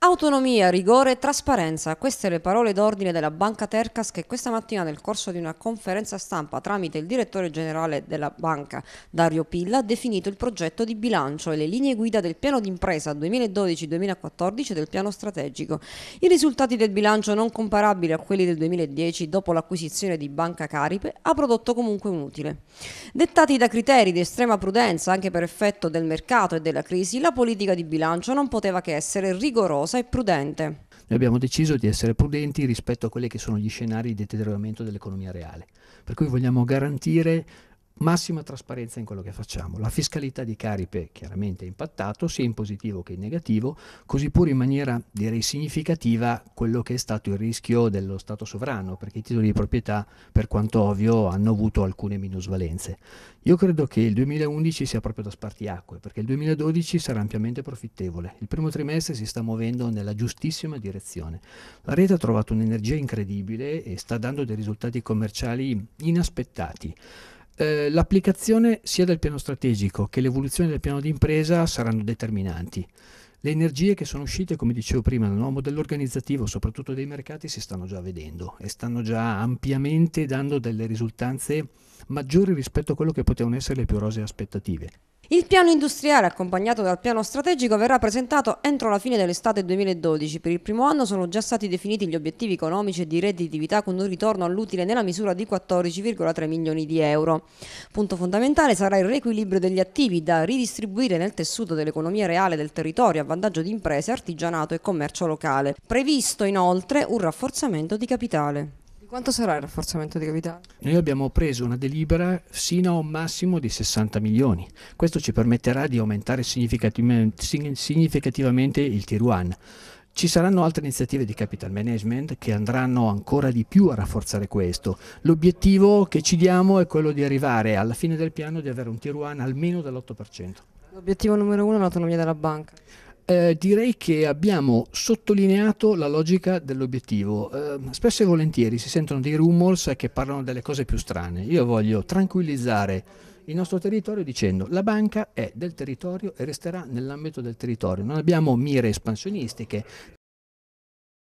Autonomia, rigore e trasparenza, queste le parole d'ordine della Banca Tercas che questa mattina nel corso di una conferenza stampa tramite il direttore generale della banca Dario Pilla ha definito il progetto di bilancio e le linee guida del piano d'impresa 2012-2014 del piano strategico. I risultati del bilancio non comparabili a quelli del 2010 dopo l'acquisizione di Banca Caripe ha prodotto comunque un utile. Dettati da criteri di estrema prudenza anche per effetto del mercato e della crisi, la politica di bilancio non poteva che essere rigorosa rigorosa e prudente. Noi abbiamo deciso di essere prudenti rispetto a quelli che sono gli scenari di deterioramento dell'economia reale, per cui vogliamo garantire massima trasparenza in quello che facciamo. La fiscalità di Caripe chiaramente è impattato sia in positivo che in negativo, così pure in maniera direi significativa quello che è stato il rischio dello Stato sovrano, perché i titoli di proprietà per quanto ovvio hanno avuto alcune minusvalenze. Io credo che il 2011 sia proprio da spartiacque, perché il 2012 sarà ampiamente profittevole. Il primo trimestre si sta muovendo nella giustissima direzione. La rete ha trovato un'energia incredibile e sta dando dei risultati commerciali inaspettati. Eh, l'applicazione sia del piano strategico che l'evoluzione del piano di impresa saranno determinanti. Le energie che sono uscite, come dicevo prima, dal nuovo modello organizzativo, soprattutto dei mercati, si stanno già vedendo e stanno già ampiamente dando delle risultanze maggiori rispetto a quello che potevano essere le più rose aspettative. Il piano industriale accompagnato dal piano strategico verrà presentato entro la fine dell'estate 2012. Per il primo anno sono già stati definiti gli obiettivi economici e di redditività con un ritorno all'utile nella misura di 14,3 milioni di euro. Punto fondamentale sarà il riequilibrio degli attivi da ridistribuire nel tessuto dell'economia reale del territorio a vantaggio di imprese, artigianato e commercio locale. Previsto inoltre un rafforzamento di capitale. Quanto sarà il rafforzamento di capitale? Noi abbiamo preso una delibera sino a un massimo di 60 milioni. Questo ci permetterà di aumentare significativamente il Tier 1. Ci saranno altre iniziative di capital management che andranno ancora di più a rafforzare questo. L'obiettivo che ci diamo è quello di arrivare alla fine del piano di avere un tier 1 almeno dell'8%. L'obiettivo numero uno è l'autonomia della banca eh, direi che abbiamo sottolineato la logica dell'obiettivo. Eh, spesso e volentieri si sentono dei rumors che parlano delle cose più strane. Io voglio tranquillizzare il nostro territorio dicendo la banca è del territorio e resterà nell'ambito del territorio. Non abbiamo mire espansionistiche,